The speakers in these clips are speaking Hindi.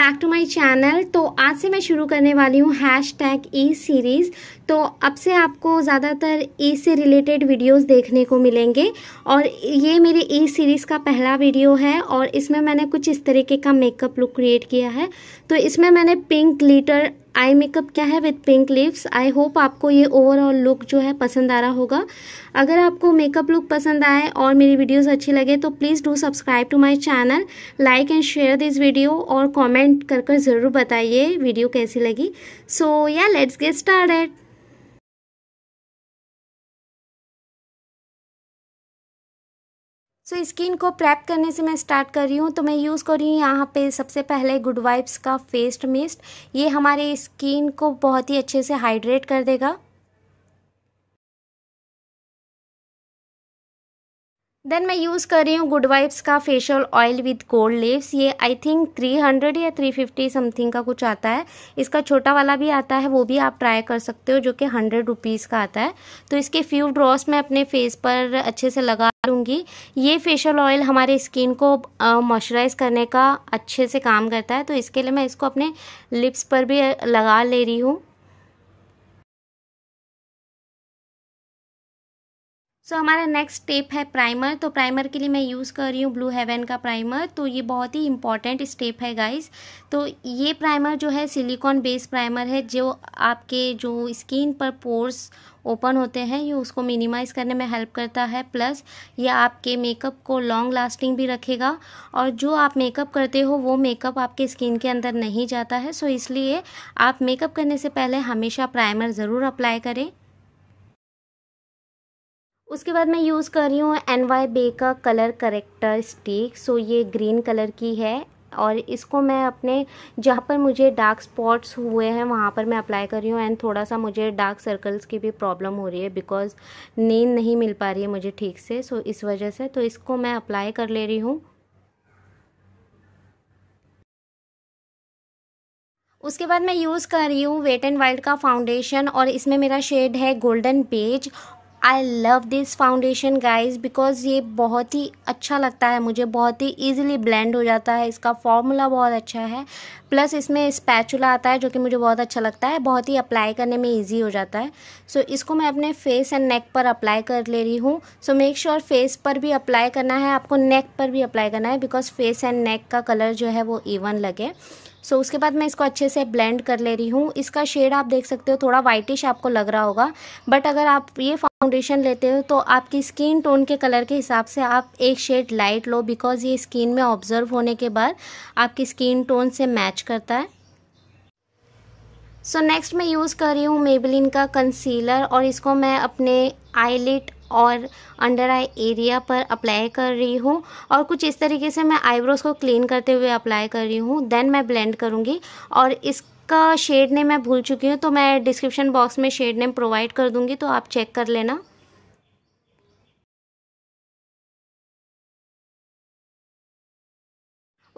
बैक टू माई चैनल तो आज से मैं शुरू करने वाली हूँ हैश टैग ई सीरीज़ तो अब से आपको ज़्यादातर ई से रिलेटेड वीडियोस देखने को मिलेंगे और ये मेरे ई सीरीज़ का पहला वीडियो है और इसमें मैंने कुछ इस तरीके का मेकअप लुक क्रिएट किया है तो इसमें मैंने पिंक ग्लिटर आई मेकअप क्या है with pink lips I hope आपको ये ओवरऑल लुक जो है पसंद आ रहा होगा अगर आपको मेकअप लुक पसंद आए और मेरी वीडियोस अच्छी लगे तो please do subscribe to my channel like and share this video और कमेंट कर कर ज़रूर बताइए वीडियो कैसी लगी so yeah let's get start so so, skin को प्रैप करने से मैं स्टार्ट कर रही हूँ तो मैं यूज़ कर रही हूँ यहाँ पे सबसे पहले गुड वाइब्स का फेस्ट मिस्ट ये हमारे स्किन को बहुत ही अच्छे से हाइड्रेट कर देगा देन मैं यूज़ कर रही हूँ गुड वाइब्स का facial oil with cold lips ये आई थिंक 300 या 350 समथिंग का कुछ आता है इसका छोटा वाला भी आता है वो भी आप ट्राई कर सकते हो जो कि हंड्रेड रुपीज़ का आता है तो इसके फ्यू ड्रॉस मैं अपने फेस पर अच्छे से लगा लूँगी ये फेशियल ऑयल हमारे स्किन को मॉइस्चराइज करने का अच्छे से काम करता है तो इसके लिए मैं इसको अपने लिप्स पर भी लगा ले रही हूँ सो so, हमारा नेक्स्ट स्टेप है प्राइमर तो प्राइमर के लिए मैं यूज़ कर रही हूँ ब्लू हेवन का प्राइमर तो ये बहुत ही इंपॉर्टेंट स्टेप है गाइस तो ये प्राइमर जो है सिलिकॉन बेस प्राइमर है जो आपके जो स्किन पर पोर्स ओपन होते हैं ये उसको मिनिमाइज़ करने में हेल्प करता है प्लस ये आपके मेकअप को लॉन्ग लास्टिंग भी रखेगा और जो आप मेकअप करते हो वो मेकअप आपके स्किन के अंदर नहीं जाता है सो इसलिए आप मेकअप करने से पहले हमेशा प्राइमर ज़रूर अप्लाई करें उसके बाद मैं यूज़ कर रही हूँ एन वाई बे का कलर करेक्टर स्टिक सो ये ग्रीन कलर की है और इसको मैं अपने जहाँ पर मुझे डार्क स्पॉट्स हुए हैं वहाँ पर मैं अप्लाई कर रही हूँ एंड थोड़ा सा मुझे डार्क सर्कल्स की भी प्रॉब्लम हो रही है बिकॉज़ नींद नहीं मिल पा रही है मुझे ठीक से सो इस वजह से तो इसको मैं अप्लाई कर ले रही हूँ उसके बाद मैं यूज़ कर रही हूँ वेट एंड वाइल्ड का फाउंडेशन और इसमें मेरा शेड है golden beige I love this foundation guys because ये बहुत ही अच्छा लगता है मुझे बहुत ही ईजिली ब्लेंड हो जाता है इसका फॉर्मूला बहुत अच्छा है प्लस इसमें स्पैचुला आता है जो कि मुझे बहुत अच्छा लगता है बहुत ही अप्लाई करने में ईजी हो जाता है सो so, इसको मैं अपने फेस एंड नेक पर अप्लाई कर ले रही हूँ सो मेक श्योर फेस पर भी अप्लाई करना है आपको नेक पर भी अप्लाई करना है बिकॉज फेस एंड नेक का कलर जो है वो इवन लगे सो so, उसके बाद मैं इसको अच्छे से ब्लेंड कर ले रही हूँ इसका शेड आप देख सकते हो थोड़ा वाइटिश आपको लग रहा होगा बट अगर आप ये फाउंडेशन लेते हो तो आपकी स्किन टोन के कलर के हिसाब से आप एक शेड लाइट लो बिकॉज ये स्किन में ऑब्जर्व होने के बाद आपकी स्किन टोन से मैच करता है सो so, नेक्स्ट मैं यूज़ कर रही हूँ मेबलिन का कंसीलर और इसको मैं अपने आईलिट और अंडर आई एरिया पर अप्लाई कर रही हूँ और कुछ इस तरीके से मैं आईब्रोज़ को क्लीन करते हुए अप्लाई कर रही हूँ देन मैं ब्लेंड करूँगी और इस का शेड नेम मैं भूल चुकी हूँ तो मैं डिस्क्रिप्शन बॉक्स में शेड नेम प्रोवाइड कर दूँगी तो आप चेक कर लेना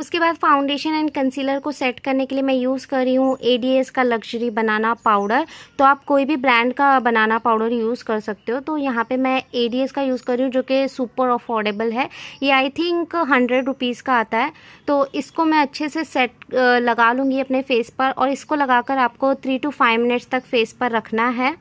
उसके बाद फाउंडेशन एंड कंसीलर को सेट करने के लिए मैं यूज़ कर रही हूँ ए का लग्जरी बनाना पाउडर तो आप कोई भी ब्रांड का बनाना पाउडर यूज़ कर सकते हो तो यहाँ पे मैं ए का यूज़ कर रही हूँ जो कि सुपर अफोर्डेबल है ये आई थिंक हंड्रेड रुपीज़ का आता है तो इसको मैं अच्छे से सेट लगा लूँगी अपने फेस पर और इसको लगाकर आपको थ्री टू फाइव मिनट्स तक फेस पर रखना है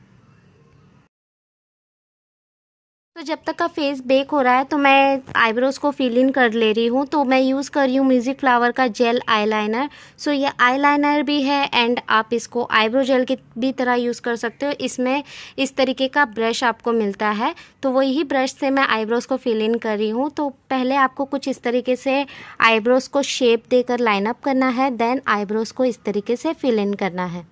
तो जब तक का फेस बेक हो रहा है तो मैं आईब्रोज को फिल इन कर ले रही हूँ तो मैं यूज़ कर रही हूँ म्यूज़िक फ्लावर का जेल आईलाइनर सो ये आईलाइनर भी है एंड आप इसको आईब्रो जेल की भी तरह यूज़ कर सकते हो इसमें इस तरीके का ब्रश आपको मिलता है तो वही ब्रश से मैं आईब्रोज को फिल इन कर रही हूँ तो पहले आपको कुछ इस तरीके से आईब्रोज को शेप देकर लाइनअप करना है देन आईब्रोज को इस तरीके से फिल इन करना है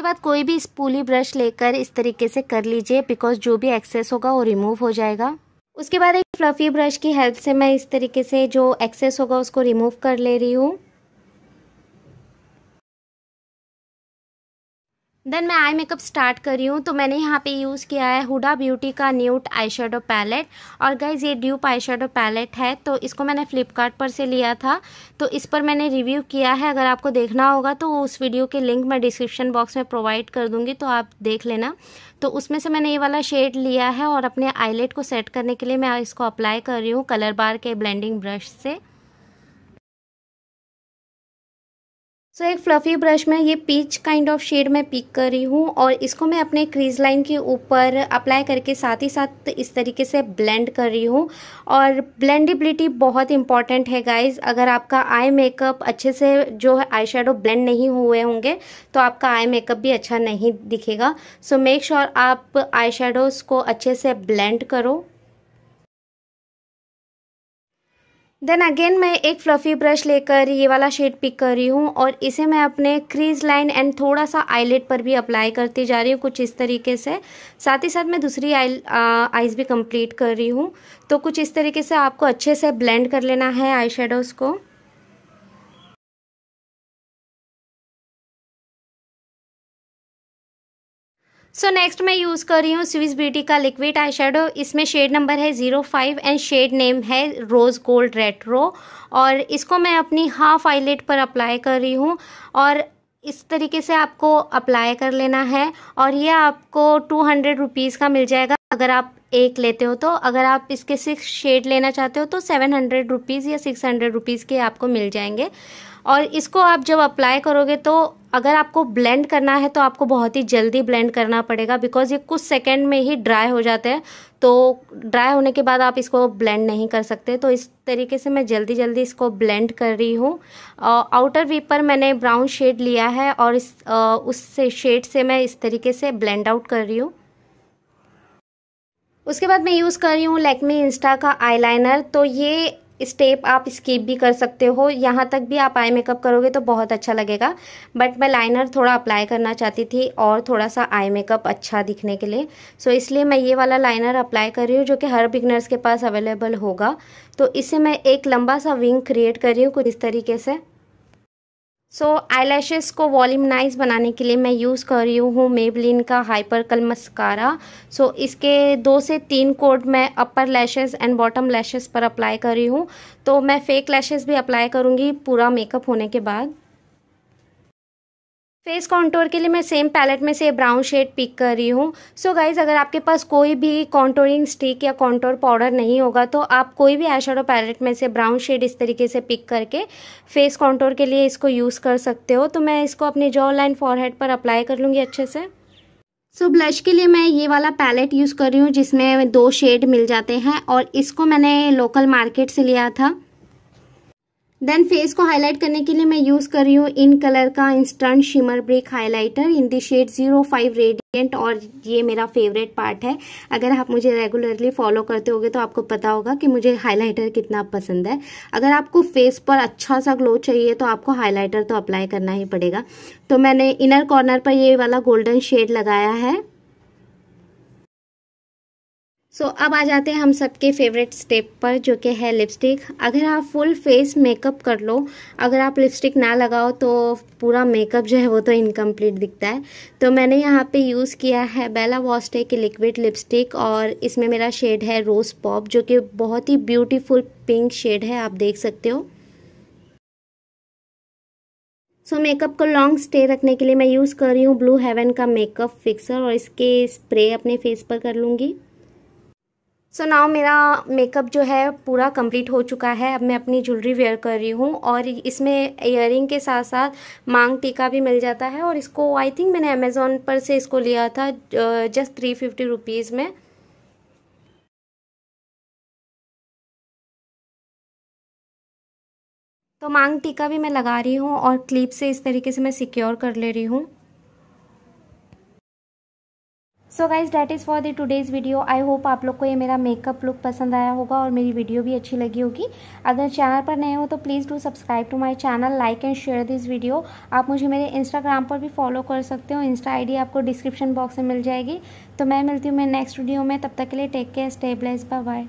उसके बाद कोई भी स्पूली ब्रश लेकर इस तरीके से कर लीजिए बिकॉज जो भी एक्सेस होगा वो रिमूव हो जाएगा उसके बाद एक फ्लफ़ी ब्रश की हेल्प से मैं इस तरीके से जो एक्सेस होगा उसको रिमूव कर ले रही हूँ देन मैं आई मेकअप स्टार्ट कर रही हूँ तो मैंने यहाँ पे यूज़ किया है हुडा ब्यूटी का न्यूट आई शेडो पैलेट और गाइज ये ड्यूप आई शेडो पैलेट है तो इसको मैंने फ्लिपकार्ट पर से लिया था तो इस पर मैंने रिव्यू किया है अगर आपको देखना होगा तो उस वीडियो के लिंक मैं डिस्क्रिप्शन बॉक्स में प्रोवाइड कर दूँगी तो आप देख लेना तो उसमें से मैंने ये वाला शेड लिया है और अपने आईलेट को सेट करने के लिए मैं इसको अप्लाई कर रही हूँ कलर बार के ब्लेंडिंग ब्रश से सो एक फ्लफ़ी ब्रश में ये पीच काइंड ऑफ शेड मैं पिक कर रही हूँ और इसको मैं अपने क्रीज लाइन के ऊपर अप्लाई करके साथ ही साथ इस तरीके से ब्लेंड कर रही हूँ और ब्लेंडेबिलिटी बहुत इंपॉर्टेंट है गाइज अगर आपका आई मेकअप अच्छे से जो है आई शेडो ब्लेंड नहीं हुए होंगे तो आपका आई मेकअप भी अच्छा नहीं दिखेगा सो मेक श्योर आप आई शेडोज़ को अच्छे से ब्लेंड करो देन अगेन मैं एक फ्लफ़ी ब्रश लेकर ये वाला शेड पिक कर रही हूँ और इसे मैं अपने क्रीज लाइन एंड थोड़ा सा आईलेट पर भी अप्लाई करती जा रही हूँ कुछ इस तरीके से साथ ही साथ मैं दूसरी आई आइज़ uh, भी कंप्लीट कर रही हूँ तो कुछ इस तरीके से आपको अच्छे से ब्लेंड कर लेना है आई को सो so, नेक्स्ट मैं यूज़ कर रही हूँ स्विस ब्यूटी का लिक्विड आई शेडो इसमें शेड नंबर है zero five and shade name है रोज़ गोल्ड रेट्रो और इसको मैं अपनी हाफ आईलेट पर अप्लाई कर रही हूँ और इस तरीके से आपको अप्लाई कर लेना है और ये आपको टू हंड्रेड रुपीज़ का मिल जाएगा अगर आप एक लेते हो तो अगर आप इसके सिक्स शेड लेना चाहते हो तो सेवन हंड्रेड रुपीज़ या सिक्स हंड्रेड रुपीज़ के आपको मिल जाएंगे और इसको आप जब अप्लाई करोगे तो अगर आपको ब्लेंड करना है तो आपको बहुत ही जल्दी ब्लेंड करना पड़ेगा बिकॉज ये कुछ सेकेंड में ही ड्राई हो जाते हैं तो ड्राई होने के बाद आप इसको ब्लेंड नहीं कर सकते तो इस तरीके से मैं जल्दी जल्दी इसको ब्लेंड कर रही हूँ आउटर वी पर मैंने ब्राउन शेड लिया है और इस आ, उस शेड से मैं इस तरीके से ब्लेंड आउट कर रही हूँ उसके बाद मैं यूज़ कर रही हूँ लैक्मी इंस्टा का आईलाइनर तो ये स्टेप आप स्किप भी कर सकते हो यहाँ तक भी आप आई मेकअप करोगे तो बहुत अच्छा लगेगा बट मैं लाइनर थोड़ा अप्लाई करना चाहती थी और थोड़ा सा आई मेकअप अच्छा दिखने के लिए सो so, इसलिए मैं ये वाला लाइनर अप्लाई कर रही हूँ जो कि हर बिगनर्स के पास अवेलेबल होगा तो इससे मैं एक लंबा सा विंग क्रिएट कर रही हूँ कुछ इस तरीके से सो so, आईलैशेस को वॉल्यूमनाइज बनाने के लिए मैं यूज़ कर रही हूँ मेबलिन का हाइपर कल मस्कारा सो so, इसके दो से तीन कोड मैं upper lashes and bottom lashes पर अप्लाई कर रही हूँ तो मैं फेक लैशेस भी अप्लाई करूँगी पूरा मेकअप होने के बाद फेस कॉन्टोर के लिए मैं सेम पैलेट में से ब्राउन शेड पिक कर रही हूँ सो गाइज अगर आपके पास कोई भी कॉन्टोरिंग स्टिक या कॉन्टोर पाउडर नहीं होगा तो आप कोई भी आई पैलेट में से ब्राउन शेड इस तरीके से पिक करके फेस कॉन्टोर के लिए इसको यूज़ कर सकते हो तो मैं इसको अपने जॉ लाइन फॉरहेड पर अप्लाई कर लूँगी अच्छे से सो so, ब्लश के लिए मैं ये वाला पैलेट यूज़ कर रही हूँ जिसमें दो शेड मिल जाते हैं और इसको मैंने लोकल मार्केट से लिया था देन फेस को हाईलाइट करने के लिए मैं यूज़ कर रही हूँ इन कलर का instant shimmer brick highlighter in the shade zero five radiant और ये मेरा फेवरेट पार्ट है अगर आप मुझे रेगुलरली फॉलो करते होगे तो आपको पता होगा कि मुझे हाईलाइटर कितना पसंद है अगर आपको फेस पर अच्छा सा ग्लो चाहिए तो आपको हाईलाइटर तो अप्लाई करना ही पड़ेगा तो मैंने इनर कॉर्नर पर ये वाला गोल्डन शेड लगाया है सो so, अब आ जाते हैं हम सबके फेवरेट स्टेप पर जो कि है लिपस्टिक अगर आप फुल फेस मेकअप कर लो अगर आप लिपस्टिक ना लगाओ तो पूरा मेकअप जो है वो तो इनकम्प्लीट दिखता है तो मैंने यहाँ पे यूज़ किया है बेला वॉस्टे की लिक्विड लिपस्टिक और इसमें मेरा शेड है रोज़ पॉप जो कि बहुत ही ब्यूटीफुल पिंक शेड है आप देख सकते हो सो so, मेकअप को लॉन्ग स्टे रखने के लिए मैं यूज़ कर रही हूँ ब्लू हेवन का मेकअप फिक्सर और इसके स्प्रे अपने फेस पर कर लूँगी सो so नाउ मेरा मेकअप जो है पूरा कंप्लीट हो चुका है अब मैं अपनी ज्वेलरी वेयर कर रही हूँ और इसमें इयर के साथ साथ मांग टीका भी मिल जाता है और इसको आई थिंक मैंने अमेज़ोन पर से इसको लिया था जस्ट थ्री फिफ्टी रुपीज़ में तो मांग टीका भी मैं लगा रही हूँ और क्लिप से इस तरीके से मैं सिक्योर कर ले रही हूँ so guys that is for the today's video I hope आप लोग को ये मेरा मेकअप लुक पसंद आया होगा और मेरी वीडियो भी अच्छी लगी होगी अगर चैनल पर नए हो तो please do subscribe to my channel like and share this video आप मुझे मेरे इंस्टाग्राम पर भी फॉलो कर सकते हो इंस्टा डी आपको डिस्क्रिप्शन बॉक्स में मिल जाएगी तो मैं मिलती हूँ मेरे नेक्स्ट वीडियो में तब तक के लिए take care stabilize bye bye